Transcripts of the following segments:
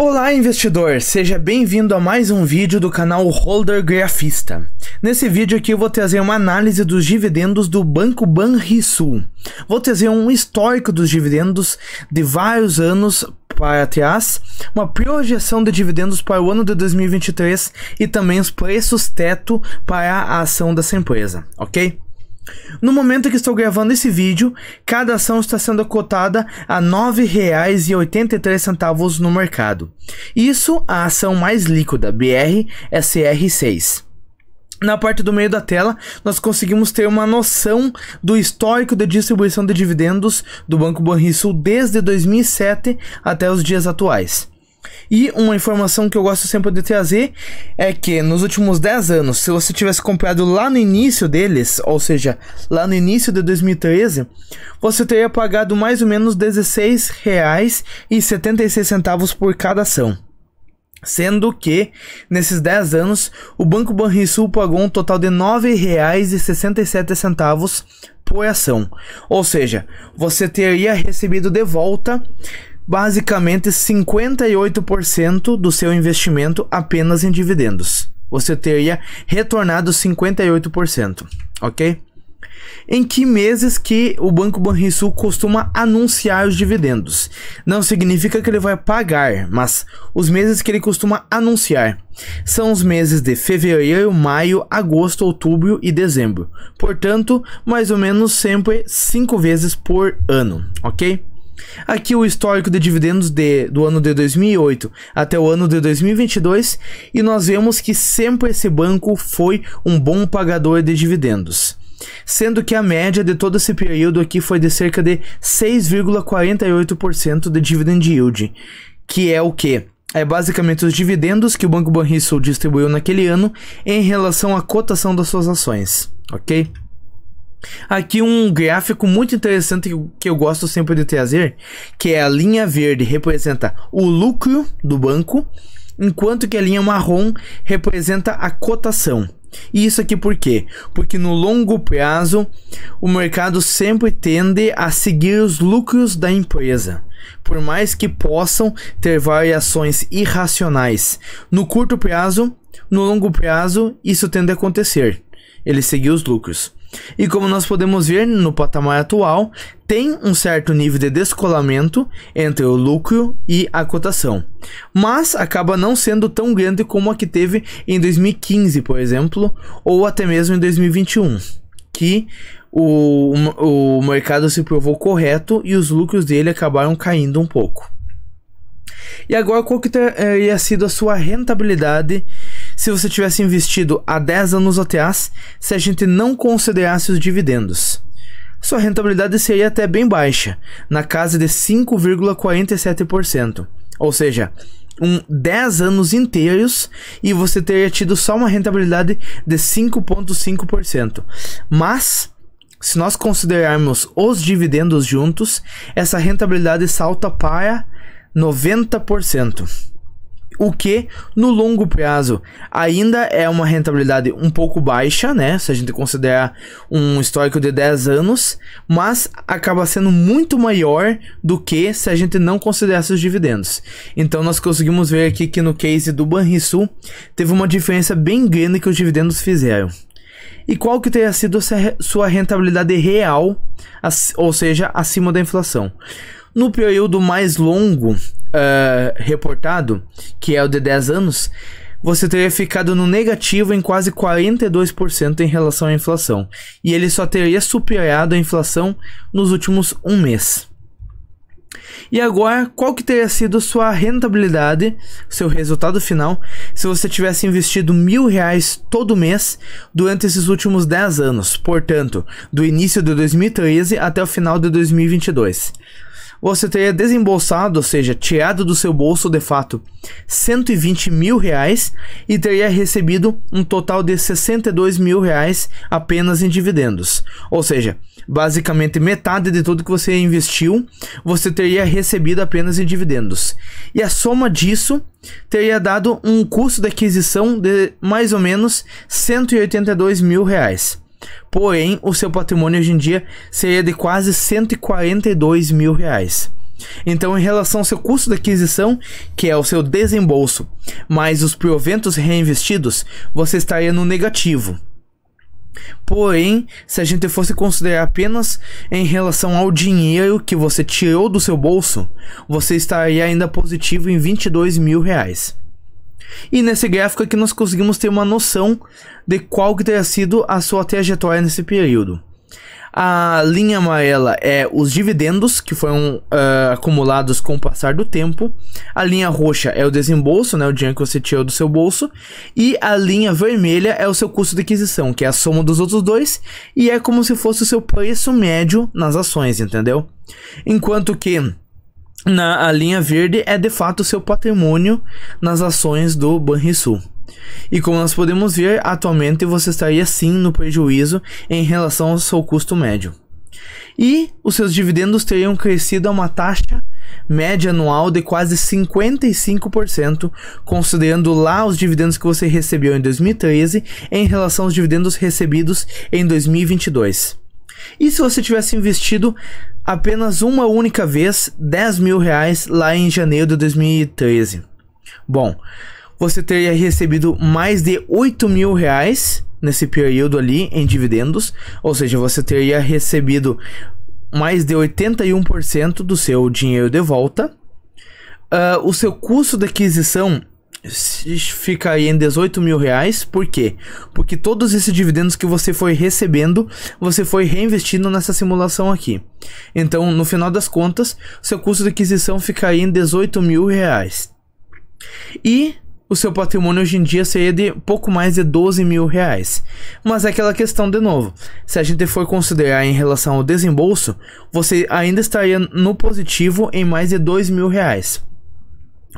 Olá investidor, seja bem-vindo a mais um vídeo do canal Holder Grafista. Nesse vídeo aqui eu vou trazer uma análise dos dividendos do Banco Banrisul. Vou trazer um histórico dos dividendos de vários anos para trás, uma projeção de dividendos para o ano de 2023 e também os preços teto para a ação dessa empresa, ok? No momento que estou gravando esse vídeo, cada ação está sendo cotada a R$ 9,83 no mercado. Isso a ação mais líquida, BR-SR6. É Na parte do meio da tela, nós conseguimos ter uma noção do histórico de distribuição de dividendos do Banco Banrisul desde 2007 até os dias atuais. E uma informação que eu gosto sempre de trazer é que nos últimos 10 anos, se você tivesse comprado lá no início deles, ou seja, lá no início de 2013, você teria pagado mais ou menos R$16,76 por cada ação. Sendo que, nesses 10 anos, o Banco Banrisul pagou um total de R$ 9,67 por ação. Ou seja, você teria recebido de volta basicamente 58% do seu investimento apenas em dividendos. Você teria retornado 58%, ok? Em que meses que o Banco Banrisul costuma anunciar os dividendos? Não significa que ele vai pagar, mas os meses que ele costuma anunciar são os meses de fevereiro, maio, agosto, outubro e dezembro. Portanto, mais ou menos sempre cinco vezes por ano, ok? Aqui o histórico de dividendos de, do ano de 2008 até o ano de 2022 e nós vemos que sempre esse banco foi um bom pagador de dividendos. Sendo que a média de todo esse período aqui foi de cerca de 6,48% de dividend yield, que é o que? É basicamente os dividendos que o Banco Banrisul distribuiu naquele ano em relação à cotação das suas ações, ok? Aqui um gráfico muito interessante que eu gosto sempre de trazer, que é a linha verde representa o lucro do banco, enquanto que a linha marrom representa a cotação. E isso aqui por quê? Porque no longo prazo o mercado sempre tende a seguir os lucros da empresa. Por mais que possam ter variações irracionais, no curto prazo, no longo prazo, isso tende a acontecer. Ele seguir os lucros. E como nós podemos ver no patamar atual, tem um certo nível de descolamento entre o lucro e a cotação, mas acaba não sendo tão grande como a que teve em 2015, por exemplo, ou até mesmo em 2021, que o, o mercado se provou correto e os lucros dele acabaram caindo um pouco. E agora, qual que teria tá, eh, sido a sua rentabilidade se você tivesse investido há 10 anos OTAs se a gente não considerasse os dividendos. Sua rentabilidade seria até bem baixa, na casa de 5,47%, ou seja, um 10 anos inteiros e você teria tido só uma rentabilidade de 5,5%. Mas se nós considerarmos os dividendos juntos, essa rentabilidade salta para 90% o que no longo prazo ainda é uma rentabilidade um pouco baixa, né? Se a gente considerar um histórico de 10 anos, mas acaba sendo muito maior do que se a gente não considerasse os dividendos. Então nós conseguimos ver aqui que no case do Banrisul teve uma diferença bem grande que os dividendos fizeram. E qual que teria sido sua rentabilidade real, ou seja, acima da inflação? No período mais longo, uh, reportado, que é o de 10 anos, você teria ficado no negativo em quase 42% em relação à inflação. E ele só teria superado a inflação nos últimos um mês. E agora, qual que teria sido sua rentabilidade, seu resultado final, se você tivesse investido mil reais todo mês durante esses últimos 10 anos, portanto, do início de 2013 até o final de 2022? você teria desembolsado, ou seja, tirado do seu bolso de fato 120 mil reais e teria recebido um total de 62 mil reais apenas em dividendos. Ou seja, basicamente metade de tudo que você investiu, você teria recebido apenas em dividendos. E a soma disso teria dado um custo de aquisição de mais ou menos 182 mil reais. Porém, o seu patrimônio hoje em dia seria de quase 142 mil reais. Então, em relação ao seu custo de aquisição, que é o seu desembolso, mais os proventos reinvestidos, você estaria no negativo. Porém, se a gente fosse considerar apenas em relação ao dinheiro que você tirou do seu bolso, você estaria ainda positivo em 22 mil reais. E nesse gráfico aqui nós conseguimos ter uma noção de qual que teria sido a sua trajetória nesse período. A linha amarela é os dividendos que foram uh, acumulados com o passar do tempo. A linha roxa é o desembolso, né, o dinheiro que você tirou do seu bolso. E a linha vermelha é o seu custo de aquisição, que é a soma dos outros dois. E é como se fosse o seu preço médio nas ações, entendeu? Enquanto que na a linha verde é de fato seu patrimônio nas ações do Banrisul. E como nós podemos ver, atualmente você estaria sim no prejuízo em relação ao seu custo médio. E os seus dividendos teriam crescido a uma taxa média anual de quase 55%, considerando lá os dividendos que você recebeu em 2013 em relação aos dividendos recebidos em 2022. E se você tivesse investido apenas uma única vez 10 mil reais lá em janeiro de 2013? Bom, você teria recebido mais de 8 mil reais nesse período ali em dividendos, ou seja, você teria recebido mais de 81% do seu dinheiro de volta. Uh, o seu custo de aquisição fica aí em 18 mil reais, por quê? Porque todos esses dividendos que você foi recebendo, você foi reinvestindo nessa simulação aqui. Então, no final das contas, seu custo de aquisição fica aí em 18 mil reais. E o seu patrimônio hoje em dia seria de pouco mais de 12 mil reais. Mas é aquela questão de novo, se a gente for considerar em relação ao desembolso, você ainda estaria no positivo em mais de 2 mil reais.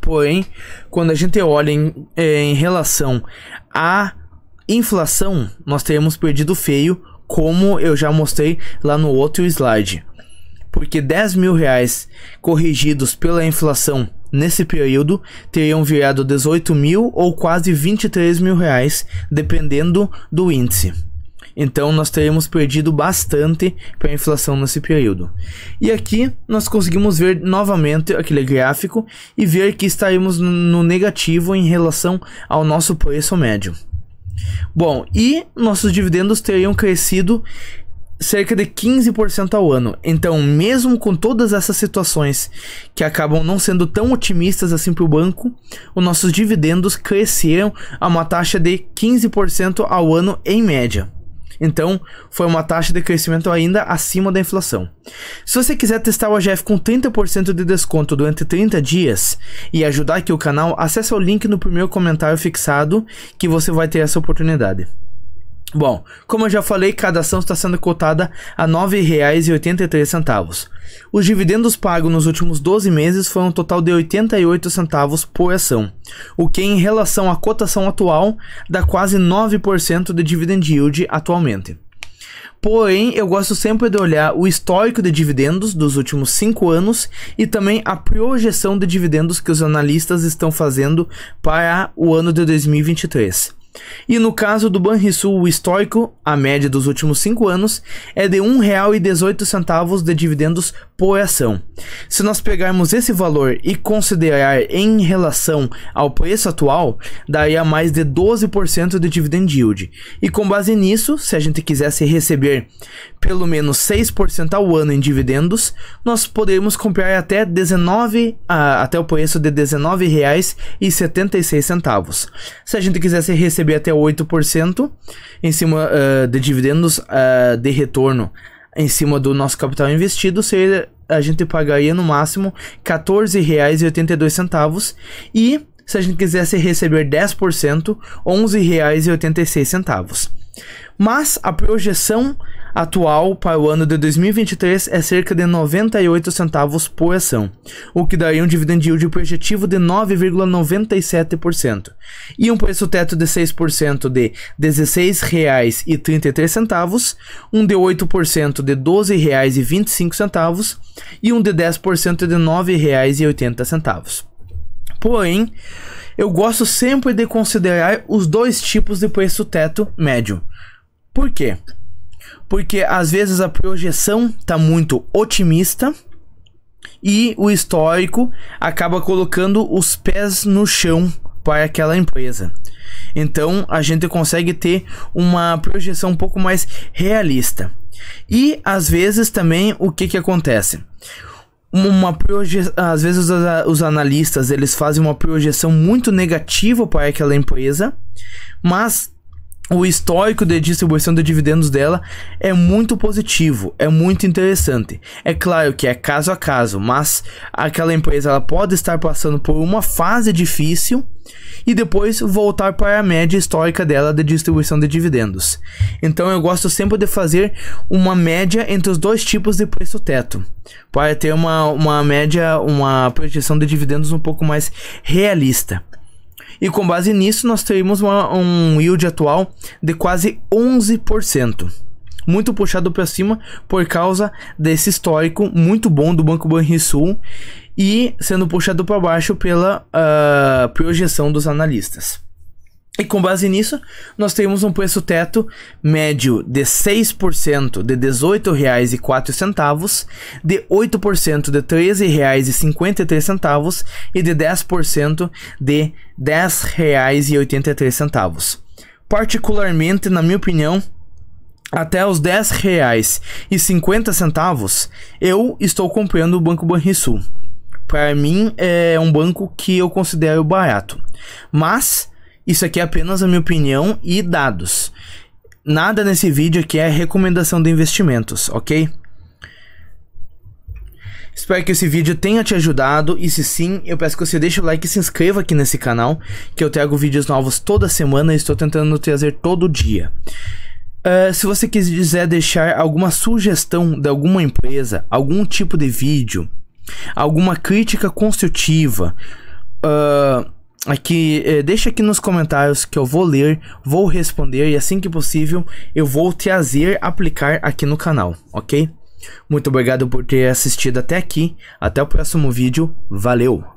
Porém, quando a gente olha em, é, em relação à inflação, nós teremos perdido feio, como eu já mostrei lá no outro slide. Porque 10 mil reais corrigidos pela inflação nesse período teriam virado 18 mil ou quase 23 mil reais, dependendo do índice. Então nós teríamos perdido bastante para a inflação nesse período. E aqui nós conseguimos ver novamente aquele gráfico e ver que estaremos no negativo em relação ao nosso preço médio. Bom, e nossos dividendos teriam crescido cerca de 15% ao ano. Então, mesmo com todas essas situações que acabam não sendo tão otimistas assim para o banco, os nossos dividendos cresceram a uma taxa de 15% ao ano em média. Então, foi uma taxa de crescimento ainda acima da inflação. Se você quiser testar o AGF com 30% de desconto durante 30 dias e ajudar aqui o canal, acesse o link no primeiro comentário fixado que você vai ter essa oportunidade. Bom, como eu já falei, cada ação está sendo cotada a R$ 9,83. Os dividendos pagos nos últimos 12 meses foram um total de 88 centavos por ação, o que em relação à cotação atual dá quase 9% de dividend yield atualmente. Porém, eu gosto sempre de olhar o histórico de dividendos dos últimos 5 anos e também a projeção de dividendos que os analistas estão fazendo para o ano de 2023. E no caso do Banrisul, o a média dos últimos 5 anos é de R$ 1,18 de dividendos por ação. Se nós pegarmos esse valor e considerar em relação ao preço atual, daria mais de 12% de dividend yield. E com base nisso, se a gente quisesse receber pelo menos 6% ao ano em dividendos, nós poderíamos comprar até 19 ah, até o preço de R$ 19,76. Se a gente quisesse receber receber até 8% em cima uh, de dividendos uh, de retorno em cima do nosso capital investido, seria a gente pagaria no máximo R$ 14,82 e se a gente quisesse receber 10%, R$ 11,86. Mas a projeção atual para o ano de 2023 é cerca de 98 centavos por ação, o que daria um dividend yield projetivo de 9,97%, e um preço teto de 6% de R$ 16,33, um de 8% de R$ 12,25 e um de 10% de R$ 9,80. Porém, eu gosto sempre de considerar os dois tipos de preço teto médio. Por quê? porque às vezes a projeção tá muito otimista e o histórico acaba colocando os pés no chão para aquela empresa. Então a gente consegue ter uma projeção um pouco mais realista. E às vezes também o que, que acontece? Uma proje... Às vezes os, os analistas eles fazem uma projeção muito negativa para aquela empresa, mas o histórico de distribuição de dividendos dela é muito positivo, é muito interessante. É claro que é caso a caso, mas aquela empresa ela pode estar passando por uma fase difícil e depois voltar para a média histórica dela de distribuição de dividendos. Então eu gosto sempre de fazer uma média entre os dois tipos de preço teto, para ter uma, uma média, uma projeção de dividendos um pouco mais realista. E com base nisso, nós temos uma, um yield atual de quase 11%. Muito puxado para cima por causa desse histórico muito bom do Banco Banrisul e sendo puxado para baixo pela uh, projeção dos analistas. E com base nisso, nós temos um preço teto médio de 6% de R$ 18,04, de 8% de R$ 13,53 e de 10% de R$ 10,83. Particularmente, na minha opinião, até os R$ 10,50, eu estou comprando o Banco Banrisul. Para mim, é um banco que eu considero barato. Mas isso aqui é apenas a minha opinião e dados. Nada nesse vídeo aqui é recomendação de investimentos, ok? Espero que esse vídeo tenha te ajudado e se sim, eu peço que você deixe o like e se inscreva aqui nesse canal, que eu trago vídeos novos toda semana e estou tentando trazer todo dia. Uh, se você quiser deixar alguma sugestão de alguma empresa, algum tipo de vídeo, alguma crítica construtiva, uh, aqui, é, deixa aqui nos comentários que eu vou ler, vou responder e assim que possível eu vou trazer aplicar aqui no canal, ok? Muito obrigado por ter assistido até aqui, até o próximo vídeo, valeu!